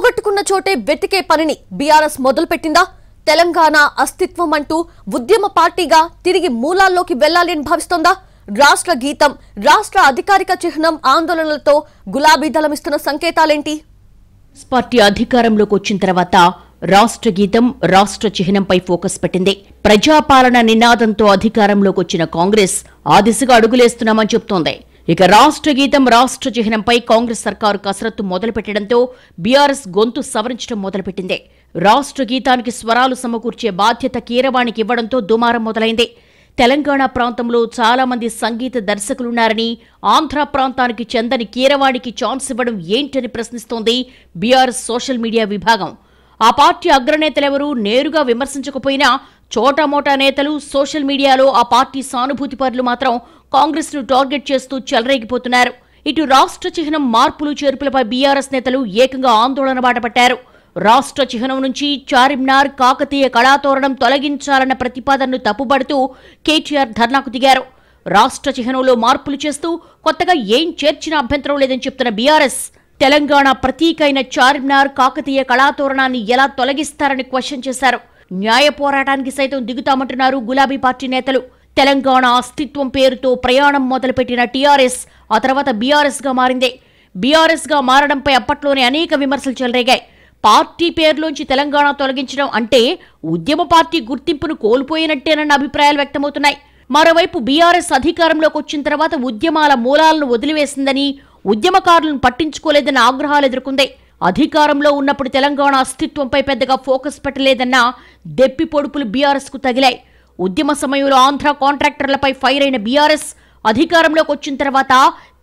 పోగొట్టుకున్న చోటే వెతికే పనిని బీఆర్ఎస్ మొదలుపెట్టిందా తెలంగాణ అస్తిత్వం అంటూ ఉద్యమ పార్టీగా తిరిగి మూలాల్లోకి వెళ్లాలని భావిస్తోందా రాష్ట్ర గీతం రాష్ట్ర అధికారిక చిహ్నం ఆందోళనలతో గులాబీ దళమిస్తున్న సంకేతాలేంటి పార్టీ అధికారంలోకి వచ్చిన తర్వాత రాష్ట్ర గీతం రాష్ట్ర చిహ్నంపై ఫోకస్ పెట్టింది ప్రజాపాలన నినాదంతో అధికారంలోకి వచ్చిన కాంగ్రెస్ ఆ దిశగా అడుగులేస్తున్నామని చెబుతోంది ఇక రాష్ట్ర గీతం రాష్ట్ర చిహ్నంపై కాంగ్రెస్ సర్కారు కసరత్తు మొదలుపెట్టడంతో బీఆర్ఎస్ గొంతు సవరించడం మొదలుపెట్టింది రాష్ట్ర గీతానికి స్వరాలు సమకూర్చే బాధ్యత కీరవాణికి ఇవ్వడంతో దుమారం మొదలైంది తెలంగాణ ప్రాంతంలో చాలా మంది సంగీత దర్శకులున్నారని ఆంధ్ర ప్రాంతానికి చెందని కీరవాణికి ఛాన్స్ ఇవ్వడం ఏంటని ప్రశ్నిస్తోంది బీఆర్ఎస్ సోషల్ మీడియా విభాగం ఆ పార్టీ అగ్రనేతలెవరూ నేరుగా విమర్శించకపోయినా చోటామోటా నేతలు సోషల్ మీడియాలో ఆ పార్టీ సానుభూతిపరులు మాత్రం కాంగ్రెస్ను టార్గెట్ చేస్తూ చెలరేగిపోతున్నారు ఇటు రాష్ట్ర చిహ్నం మార్పులు చేర్పులపై బీఆర్ఎస్ నేతలు ఏకంగా ఆందోళన బాటపట్టారు రాష్ట్ర చిహ్నం నుంచి చార్మినార్ కాకతీయ కళాతోరణం తొలగించాలన్న ప్రతిపాదనను తప్పుబడుతూ కేటీఆర్ ధర్నాకు దిగారు రాష్ట్ర చిహ్నంలో మార్పులు చేస్తూ కొత్తగా ఏం చేర్చిన అభ్యంతరం లేదని చెప్తున్న బీఆర్ఎస్ తెలంగాణ ప్రతీకైన చార్మినార్ కాకతీయ కళాతోరణాన్ని ఎలా తొలగిస్తారని క్వశ్చన్ చేశారు న్యాయ పోరాటానికి సైతం దిగుతామంటున్నారు గులాబీ పార్టీ నేతలు తెలంగాణ అస్తిత్వం పేరుతో ప్రయాణం మొదలుపెట్టిన టీఆర్ఎస్ ఆ తర్వాత బీఆర్ఎస్గా మారిందే బీఆర్ఎస్గా మారడంపై అప్పట్లోనే అనేక విమర్శలు చెలరేగాయి పార్టీ పేరులోంచి తెలంగాణ తొలగించడం అంటే ఉద్యమ పార్టీ గుర్తింపును కోల్పోయినట్టేనన్న అభిప్రాయాలు వ్యక్తమవుతున్నాయి మరోవైపు బీఆర్ఎస్ అధికారంలోకి వచ్చిన తర్వాత ఉద్యమాల మూలాలను వదిలివేసిందని ఉద్యమకారులను పట్టించుకోలేదన్న ఆగ్రహాలు ఎదుర్కొంది అధికారంలో ఉన్నప్పుడు తెలంగాణ అస్తిత్వంపై పెద్దగా ఫోకస్ పెట్టలేదన్న దెప్పి పొడుపులు బీఆర్ఎస్కు తగిలాయి ఉద్యమ సమయంలో ఆంధ్ర కాంట్రాక్టర్లపై ఫైర్ అయిన బీఆర్ఎస్ అధికారంలోకి వచ్చిన తర్వాత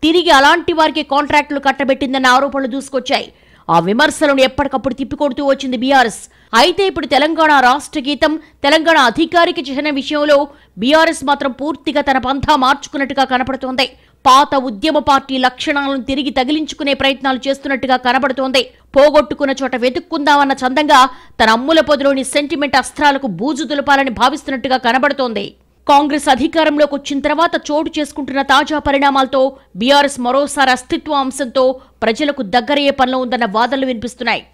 తిరిగి అలాంటి వారికి కాంట్రాక్టులు కట్టబెట్టిందన్న ఆరోపణలు దూసుకొచ్చాయి ఆ విమర్శలను ఎప్పటికప్పుడు తిప్పికొడుతూ వచ్చింది బీఆర్ఎస్ అయితే ఇప్పుడు తెలంగాణ రాష్ట్ర గీతం తెలంగాణ అధికారిక చిహ్న విషయంలో బీఆర్ఎస్ మాత్రం పూర్తిగా తన పంథా మార్చుకున్నట్టుగా కనపడుతోంది పాత ఉద్యమ పార్టీ లక్షణాలను తిరిగి తగిలించుకునే ప్రయత్నాలు చేస్తున్నట్టుగా కనబడుతోంది పోగొట్టుకున్న చోట వెతుక్కుందామన్న చందంగా తన అమ్ముల పొదిలోని సెంటిమెంట్ అస్త్రాలకు బూజు దులపాలని భావిస్తున్నట్టుగా కనబడుతోంది కాంగ్రెస్ అధికారంలోకి వచ్చిన తర్వాత చోటు చేసుకుంటున్న తాజా పరిణామాలతో బీఆర్ఎస్ మరోసారి అస్తిత్వ అంశంతో ప్రజలకు దగ్గరయ్యే పనిలో ఉందన్న వాదనలు వినిపిస్తున్నాయి